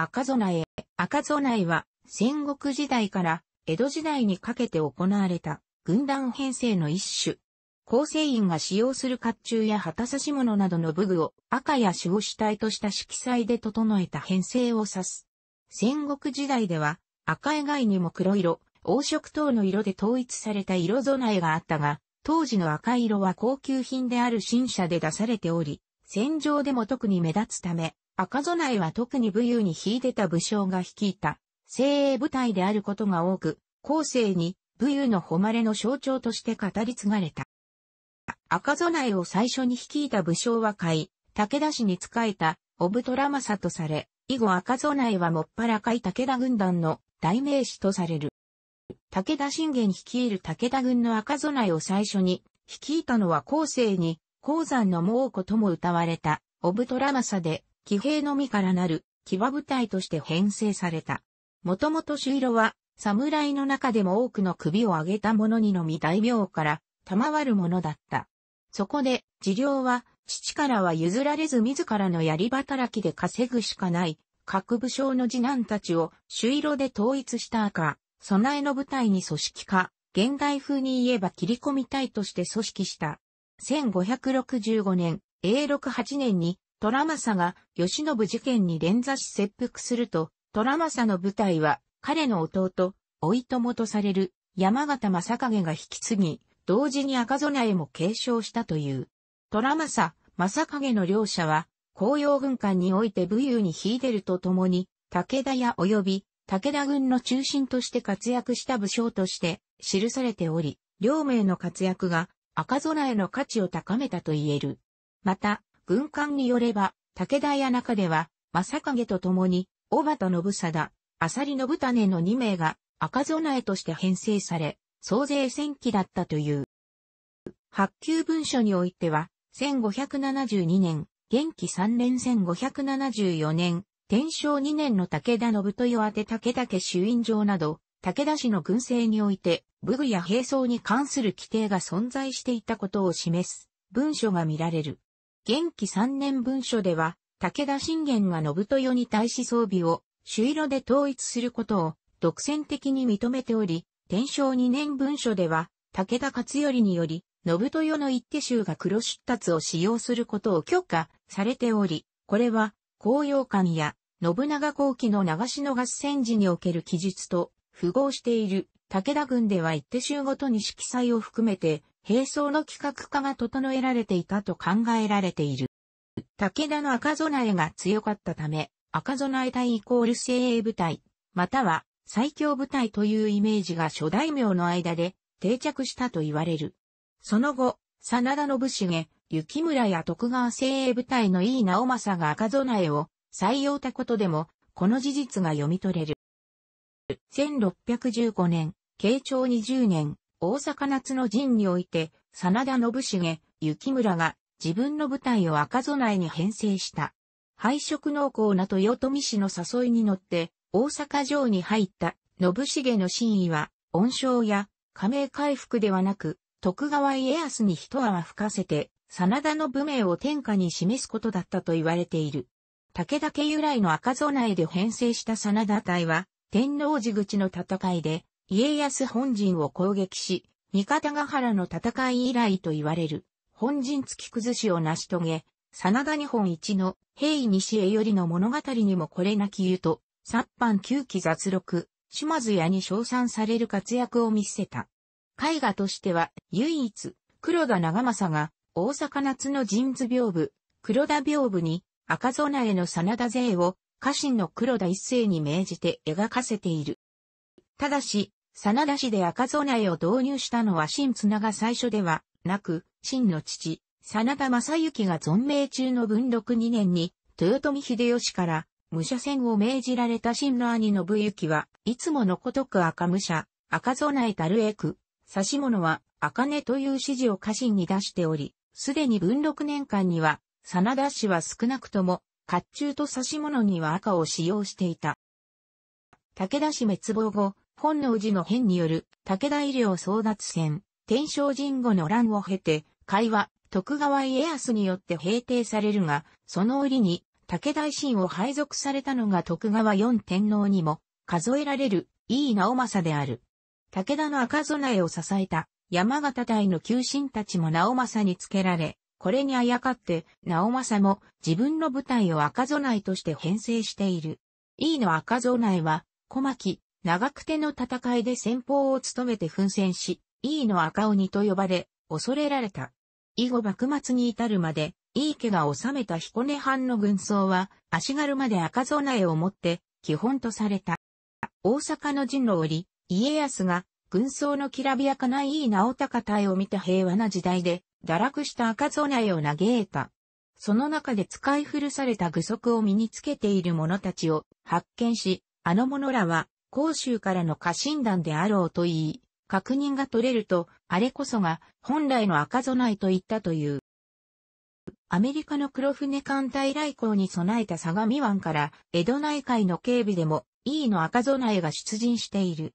赤備え。赤備えは戦国時代から江戸時代にかけて行われた軍団編成の一種。構成員が使用する甲冑や旗差し物などの武具を赤や朱を主体とした色彩で整えた編成を指す。戦国時代では赤以外にも黒色、黄色等の色で統一された色備えがあったが、当時の赤色は高級品である新車で出されており、戦場でも特に目立つため、赤備えは特に武勇に秀でた武将が率いた、精鋭部隊であることが多く、後世に武勇の誉れの象徴として語り継がれた。赤備えを最初に率いた武将は甲斐、武田氏に仕えた、オブトラマサとされ、以後赤備えはもっぱら甲斐武田軍団の代名詞とされる。武田信玄率いる武田軍の赤備えを最初に、率いたのは後世に、鉱山の猛虎とも歌われた、オブトラマサで、騎兵のみからなる騎馬部隊として編成された。もともと朱色は、侍の中でも多くの首を上げた者にのみ大名から賜るものだった。そこで、治療は、父からは譲られず自らの槍働きで稼ぐしかない、各武将の次男たちを朱色で統一した赤、備えの部隊に組織化、現代風に言えば切り込み隊として組織した。1565年、永禄8年に虎政が慶喜事件に連座し切腹すると、虎政の部隊は彼の弟、老いともとされる山形正影が引き継ぎ、同時に赤備えも継承したという。虎政、正影の両者は、紅葉軍艦において武勇に秀でるとともに、武田屋及び武田軍の中心として活躍した武将として記されており、両名の活躍が赤空への価値を高めたと言える。また、軍艦によれば、武田屋中では、正影と共に、小畑信貞、浅利信種の2名が赤備えとして編成され、総勢戦記機だったという。発給文書においては、1572年、元気3年1574年、天正2年の武田信豊宛て武田家主因状など、武田氏の軍政において、武具や兵装に関する規定が存在していたことを示す文書が見られる。元気三年文書では、武田信玄が信豊に対し装備を朱色で統一することを独占的に認めており、天正二年文書では、武田勝頼により、信豊の一手衆が黒出立を使用することを許可されており、これは、高揚館や信長後期の流しの合戦時における記述と符合している武田軍では一手衆ごとに色彩を含めて並装の企画化が整えられていたと考えられている。武田の赤備えが強かったため、赤備え隊イコール精鋭部隊、または最強部隊というイメージが諸大名の間で定着したと言われる。その後、真田信繁、雪村や徳川精鋭部隊の井伊直政が赤備えを採用たことでも、この事実が読み取れる。1615年、慶長20年、大阪夏の陣において、真田信繁、雪村が自分の部隊を赤備えに編成した。敗色濃厚な豊臣氏の誘いに乗って、大阪城に入った信繁の真意は、恩賞や加盟回復ではなく、徳川家康に一泡吹かせて、真田の武名を天下に示すことだったと言われている。武田家由来の赤備えで編成した真田隊は、天王寺口の戦いで、家康本陣を攻撃し、三方ヶ原の戦い以来と言われる、本陣突き崩しを成し遂げ、真田日本一の平伊西へよりの物語にもこれなき言うと、殺藩九期雑録、島津屋に称賛される活躍を見せた。絵画としては、唯一、黒田長政が、大阪夏の神図屏風、黒田屏風に、赤備えの真田勢を、家臣の黒田一世に命じて描かせている。ただし、真田氏で赤備えを導入したのは新綱が最初ではなく、真の父、真田正幸が存命中の文禄2年に、豊臣秀吉から武者戦を命じられた真の兄信行は、いつものことく赤武者、赤備えたるえく、指し物は赤根という指示を家臣に出しており、すでに文禄年間には、真田氏は少なくとも、甲冑と指し物には赤を使用していた。武田氏滅亡後、本能寺の変による武田医療争奪戦、天正神後の乱を経て、会話、徳川家康によって平定されるが、その折に武田維新を配属されたのが徳川四天皇にも数えられる井伊直政である。武田の赤備えを支えた山形隊の旧臣たちも直政につけられ、これにあやかって直政も自分の部隊を赤備えとして編成している。井伊の赤備えは小牧、長久手の戦いで先方を務めて奮戦し、井伊の赤鬼と呼ばれ、恐れられた。以後幕末に至るまで、い伊家が治めた彦根藩の軍曹は、足軽まで赤備えを持って、基本とされた。大阪の陣の折、家康が、軍曹のきらびやかない伊直高隊を見た平和な時代で、堕落した赤備えを嘆いた。その中で使い古された具足を身につけている者たちを発見し、あの者らは甲州からの家臣団であろうと言い、確認が取れると、あれこそが本来の赤備えと言ったという。アメリカの黒船艦隊来航に備えた相模湾から江戸内海の警備でも E の赤備えが出陣している。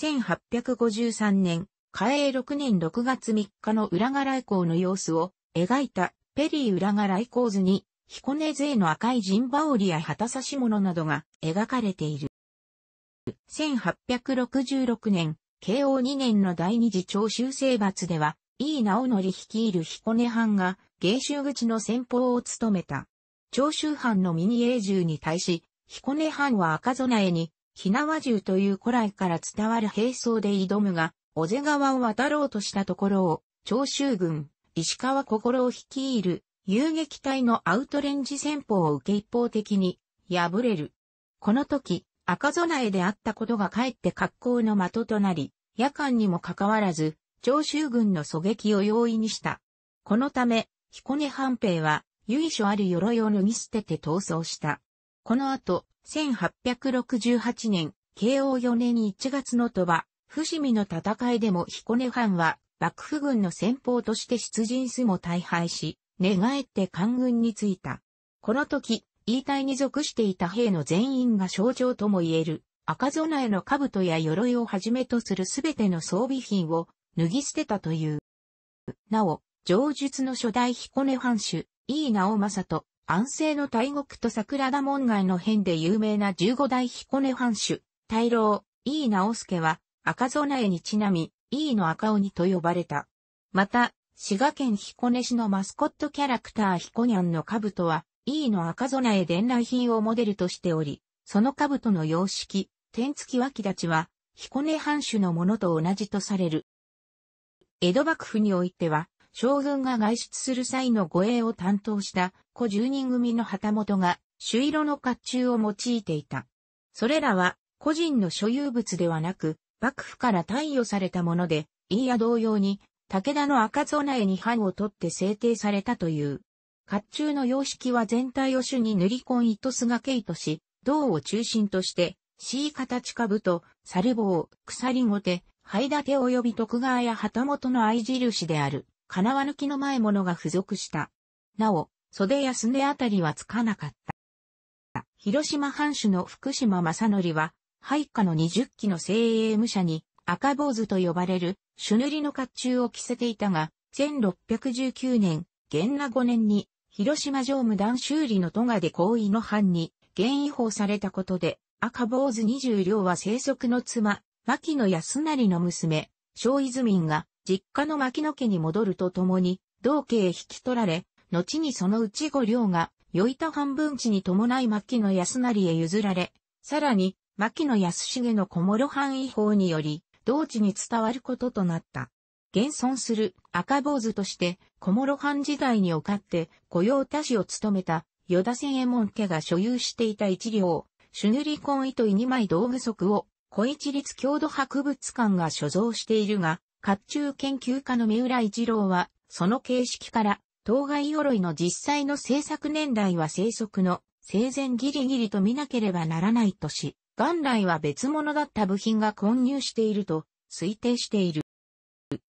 1853年、嘉永6年6月3日の裏賀来航の様子を描いたペリー裏賀来航図に彦根勢の赤い陣羽織や旗差し物などが描かれている。1866年、慶応2年の第二次長州征伐では、井伊直則率いる彦根藩が、芸州口の先方を務めた。長州藩の民営銃に対し、彦根藩は赤備えに、な縄銃という古来から伝わる兵装で挑むが、小瀬川を渡ろうとしたところを、長州軍、石川心を率いる、遊撃隊のアウトレンジ戦法を受け一方的に、敗れる。この時、赤備えであったことがかえって格好の的となり、夜間にもかかわらず、長州軍の狙撃を容易にした。このため、彦根半兵は、由緒ある鎧を脱ぎ捨てて逃走した。この後、1868年、慶応4年1月の鳥羽、伏見の戦いでも彦根藩は、幕府軍の先方として出陣すも大敗し、寝返って官軍に着いた。この時、遺いに属していた兵の全員が象徴とも言える、赤備えの兜や鎧をはじめとするすべての装備品を脱ぎ捨てたという。なお、上述の初代彦根藩主、井伊直政と、安政の大国と桜田門外の変で有名な十五代彦根藩主、大老、井伊直助は、赤備えにちなみ、井伊の赤鬼と呼ばれた。また、滋賀県彦根市のマスコットキャラクター彦にゃんの兜は、E の赤備え伝来品をモデルとしており、その兜の様式、天付脇立ちは、彦根藩主のものと同じとされる。江戸幕府においては、将軍が外出する際の護衛を担当した小十人組の旗本が朱色の甲冑を用いていた。それらは個人の所有物ではなく、幕府から貸与されたもので、いや同様に、武田の赤備えに藩を取って制定されたという。甲冑の様式は全体を主に塗り込ん糸すがけ糸し、銅を中心として、C 形兜、と、猿棒、鎖ごて、灰立て及び徳川や旗本の合印である、金輪抜きの前物が付属した。なお、袖やすねあたりはつかなかった。広島藩主の福島正則は、配下の20機の精鋭武者に赤坊主と呼ばれる朱塗りの甲冑を着せていたが、1619年、元和5年に広島常務団修理の都がで行為の犯に、現違法されたことで、赤坊主二十両は生息の妻、牧野安成の娘、小泉が、実家の牧野家に戻るとともに、同家へ引き取られ、後にそのうち五両が、いた半分地に伴い牧野安成へ譲られ、さらに、牧野安重の小諸藩違法により、同地に伝わることとなった。現存する赤坊主として、小諸藩時代に受かって雇用多子を務めた、与田千右衛門家が所有していた一両、朱塗り婚糸二枚道具足を、小一律郷土博物館が所蔵しているが、甲冑研究家の三浦一郎は、その形式から、当該鎧の実際の制作年代は生息の生前ギリギリと見なければならないとし、元来は別物だった部品が混入していると推定している。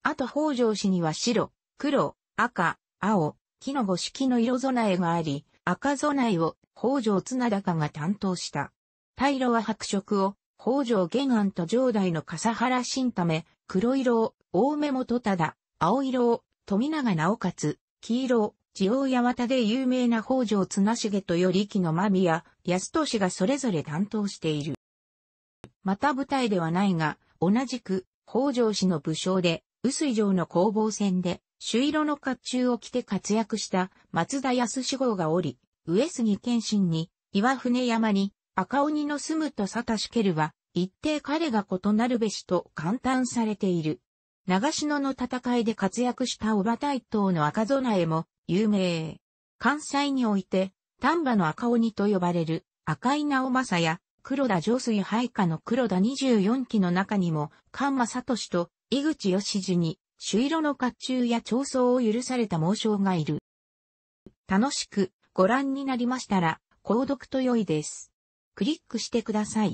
あと北条氏には白、黒、赤、青、木の五色の色備えがあり、赤備えを北条綱高が担当した。大路は白色を北条玄安と上代の笠原新ため、黒色を大目元忠、青色を富永直勝、黄色を地王八幡で有名な北条綱重とより木の間宮、安利がそれぞれ担当している。また舞台ではないが、同じく北条氏の武将で、臼井城の攻防戦で、朱色の甲冑を着て活躍した松田康志号がおり、上杉謙信に、岩船山に、赤鬼の住むと沙田しけるは、一定彼が異なるべしと簡単されている。長篠の戦いで活躍した小羽大東の赤備えも有名。関西において、丹波の赤鬼と呼ばれる赤井直政や黒田上水配下の黒田24期の中にも、関正俊と井口義次に、朱色の甲冑や長装を許された猛将がいる。楽しくご覧になりましたら、購読と良いです。クリックしてください。